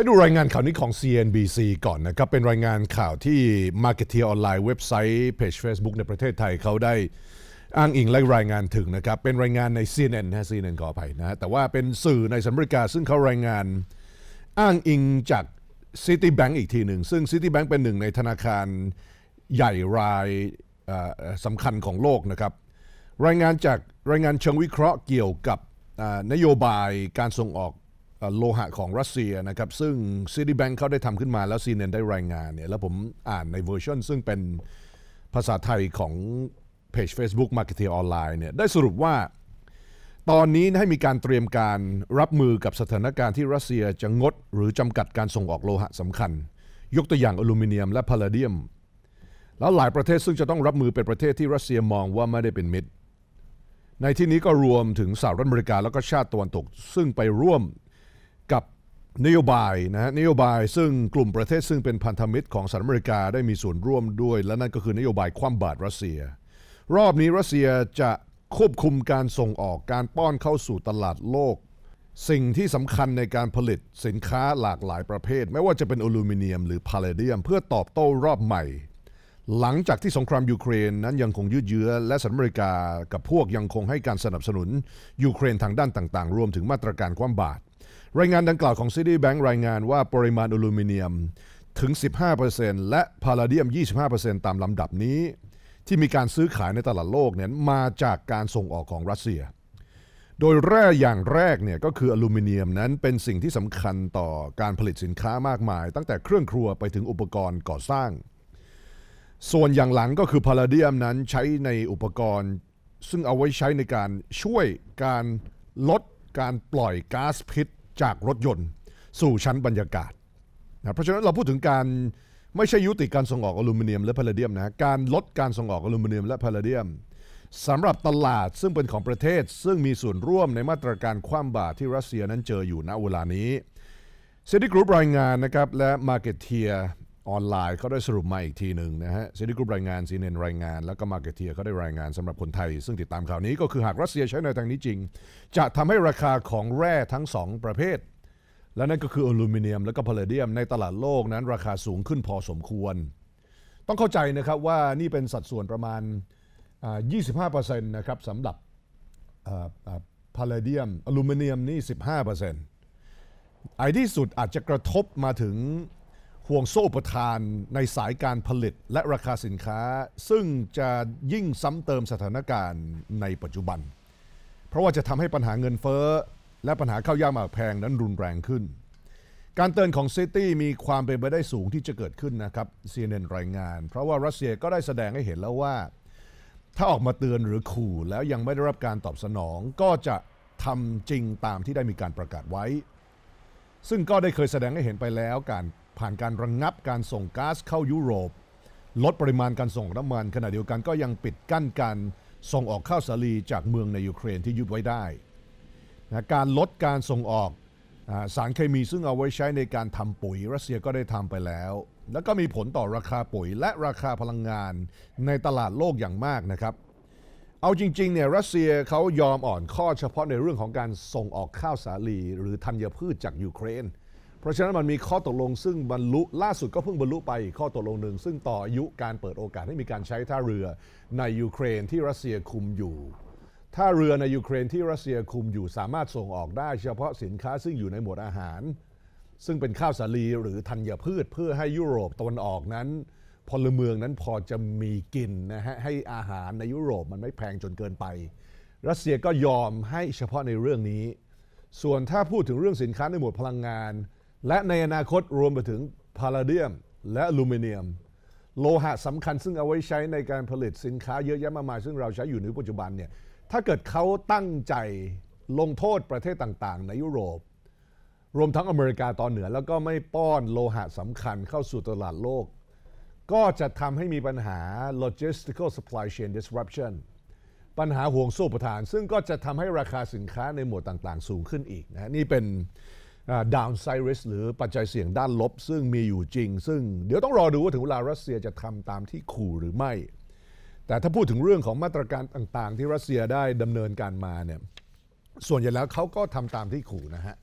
ให้ดูรายงานข่าวนี้ของ CNBC ก่อนนะครับ เป็นรายงานข่าวที่ Marketeer ออนไลน์เว็บไซต์เพจ Facebook ในประเทศไทยเขาได้อ้างอิงและรายงานถึงนะครับ เป็นรายงานใน CNN นะ CNN ขออภัยนะแต่ว่าเป็นสื่อในสหรัฐอเมริกา ซึ่งเขารายงานอ้างอิงจาก Citibank อีกทีหนึ่ง ซึ่ง Citibank เป็นหนึ่งในธนาคารใหญ่รายสำคัญของโลกนะครับรายงานจากรายงานเชิงวิเคราะห์เกี่ยวกับนโยบายการส่งออกโลหะของรัสเซียนะครับ ซึ่ง Citibank เขาได้ทำขึ้นมา แล้ว CNN ได้รายงานเนี่ย แล้วผมอ่านในเวอร์ชันซึ่งเป็นภาษาไทยของเพจ Facebook Marketing Online เนี่ย ได้สรุปว่า ตอนนี้ให้มีการเตรียมการรับมือกับสถานการณ์ที่รัสเซียจะงดหรือจำกัดการส่งออกโลหะสำคัญ ยกตัวอย่างอลูมิเนียมและพาลาเดียม แล้วหลายประเทศซึ่งจะต้องรับมือเป็นประเทศที่รัสเซียมองว่าไม่ได้เป็นมิตร ในที่นี้ก็รวมถึงสหรัฐอเมริกาแล้วก็ชาติตะวันตก ซึ่งไปร่วมกับนโยบายนะฮะนโยบาย ซึ่งกลุ่มประเทศซึ่งเป็นพันธมิตรของสหรัฐอเมริกาได้มีส่วนร่วมด้วย และนั่นก็คือนโยบายคว่ำบาตรรัสเซีย รอบนี้รัสเซียจะควบคุมการส่งออกการป้อนเข้าสู่ตลาดโลก สิ่งที่สำคัญในการผลิตสินค้าหลากหลายประเภท ไม่ว่าจะเป็นอลูมิเนียมหรือพาเลเดียม เพื่อตอบโต้รอบใหม่ หลังจากที่สงครามยูเครนนั้นยังคงยืดเยื้อ และสหรัฐอเมริกากับพวกยังคงให้การสนับสนุนยูเครนทางด้านต่างๆรวมถึงมาตรการคว่ำบาตรรายงานดังกล่าวของ c i t แ Bank รายงานว่าปริมาณอลูมิเนียมถึง 15%และพาราเดียม 25%ตามลำดับนี้ ที่มีการซื้อขายในตลาดโลกเนี่ยมาจากการส่งออกของรัสเซีย โดยแร่อย่างแรกเนี่ยก็คืออลูมิเนียมนั้นเป็นสิ่งที่สำคัญต่อการผลิตสินค้ามากมาย ตั้งแต่เครื่องครัวไปถึงอุปกรณ์ก่อสร้าง ส่วนอย่างหลังก็คือพาราเดียมนั้นใช้ในอุปกรณ์ซึ่งเอาไว้ใช้ในการช่วยการลดการปล่อยก๊าซพิษจากรถยนต์ สู่ชั้นบรรยากาศนะเพราะฉะนั้นเราพูดถึงการไม่ใช่ยุติการส่งออกอลูมิเนียมและพลาเดียมนะการลดการส่งออกอลูมิเนียมและพลาเดียมสำหรับตลาดซึ่งเป็นของประเทศ ซึ่งมีส่วนร่วมในมาตรการคว่ำบาตรที่รัสเซียนั้นเจออยู่ณเวลานี้เซดิกรุ๊ปรายงานนะครับและมาเก็ตเทียออนไลน์เขาได้สรุปมาอีกทีหนึ่งนะฮะซีดีกรุ๊ปรายงานซีเนนรายงาน แล้วก็มาเก็ตเทียเขาได้รายงานสำหรับคนไทยซึ่งติดตามข่าวนี้ก็คือหากรัสเซียใช้ในทางนี้จริง จะทำให้ราคาของแร่ทั้ง 2 ประเภท และนั่นก็คืออลูมิเนียมและก็พลาเดียมในตลาดโลก นั้นราคาสูงขึ้นพอสมควร ต้องเข้าใจนะครับว่านี่เป็นสัดส่วนประมาณ 25%นะครับสำหรับพลาเดียม อลูมิเนียมนี่15%ไอ้ที่สุดอาจจะกระทบมาถึงห่วงโซ่ประทานในสายการผลิตและราคาสินค้า ซึ่งจะยิ่งซ้ำเติมสถานการณ์ในปัจจุบัน เพราะว่าจะทำให้ปัญหาเงินเฟ้อ และปัญหาข้าวยากหมากแพงนั้นรุนแรงขึ้น การเตือนของซิตี้มีความเป็นไปได้สูงที่จะเกิดขึ้นนะครับ CNN รายงาน เพราะว่ารัสเซียก็ได้แสดงให้เห็นแล้วว่า ถ้าออกมาเตือนหรือขู่แล้วยังไม่ได้รับการตอบสนองก็จะทำจริงตามที่ได้มีการประกาศไว้ ซึ่งก็ได้เคยแสดงให้เห็นไปแล้วการผ่านการระงงับการส่งก๊าซเข้ายุโรป ลดปริมาณการส่งน้ำมันขณะเดียวกันก็ยังปิดกั้นการส่งออกข้าวสาลีจากเมืองในยูเครนที่ยึดไว้ได้นะการลดการส่งออกสารเคมีซึ่งเอาไว้ใช้ในการทำปุ๋ยรัสเซียก็ได้ทำไปแล้ว แล้วก็มีผลต่อราคาปุ๋ยและราคาพลังงานในตลาดโลกอย่างมากนะครับ เอาจริงๆเนี่ยรัสเซียเขายอมอ่อนข้อเฉพาะในเรื่องของการส่งออกข้าวสาลี หรือธัญพืชจากยูเครนเพราะฉะนั้นมันมีข้อตกลงซึ่งบรรลุล่าสุดก็เพิ่งบรรลุไปข้อตกลงหนึ่งซึ่งต่ออายุการเปิดโอกาสให้มีการใช้ท่าเรือในยูเครนที่รัสเซียคุมอยู่ท่าเรือในยูเครนที่รัสเซียคุมอยู่สามารถส่งออกได้เฉพาะสินค้าซึ่งอยู่ในหมวดอาหาร ซึ่งเป็นข้าวสาลีหรือธัญพืชเพื่อให้ยุโรปตะวันออกนั้นพลเมืองนั้นพอจะมีกินนะฮะให้อาหารในยุโรปมันไม่แพงจนเกินไป รัสเซียก็ยอมให้เฉพาะในเรื่องนี้ ส่วนถ้าพูดถึงเรื่องสินค้าในหมวดพลังงานและในอนาคตรวมไปถึงพาราเดียม และอลูมิเนียม โลหะสำคัญซึ่งเอาไว้ใช้ในการผลิตสินค้าเยอะแยะมากมายซึ่งเราใช้อยู่ในปัจจุบันเนี่ยถ้าเกิดเขาตั้งใจลงโทษประเทศต่างๆ ในยุโรป รวมทั้งอเมริกาตอนเหนือ แล้วก็ไม่ป้อนโลหะสำคัญเข้าสู่ตลาดโลก ก็จะทำให้มีปัญหา logistical supply chain disruption ปัญหาห่วงโซ่ประทาน ซึ่งก็จะทำให้ราคาสินค้าในหมวดต่างๆ สูงขึ้นอีกนะนี่เป็นดาวน์ไซรัสหรือปัจจัยเสี่ยงด้านลบซึ่งมีอยู่จริง ซึ่งเดี๋ยวต้องรอดูว่าถึงเวลารัสเซียจะทำตามที่ขู่หรือไม่ แต่ถ้าพูดถึงเรื่องของมาตรการต่างๆ ที่รัสเซียได้ดำเนินการมาเนี่ยส่วนใหญ่แล้วเขาก็ทำตามที่ขู่นะฮะ